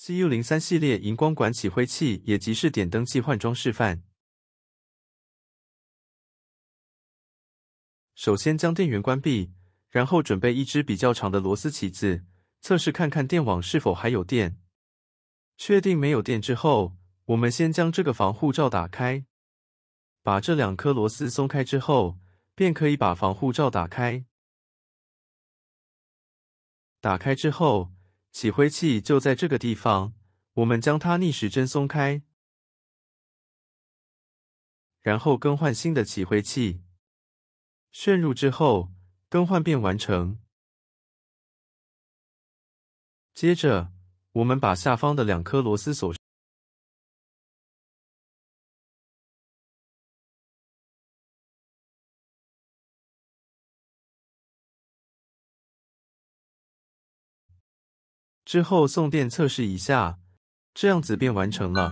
C U 零三系列荧光管起辉器也即是点灯器换装示范。首先将电源关闭，然后准备一支比较长的螺丝起子，测试看看电网是否还有电。确定没有电之后，我们先将这个防护罩打开，把这两颗螺丝松开之后，便可以把防护罩打开。打开之后。起灰器就在这个地方，我们将它逆时针松开，然后更换新的起灰器。旋入之后，更换便完成。接着，我们把下方的两颗螺丝锁。之后送电测试一下，这样子便完成了。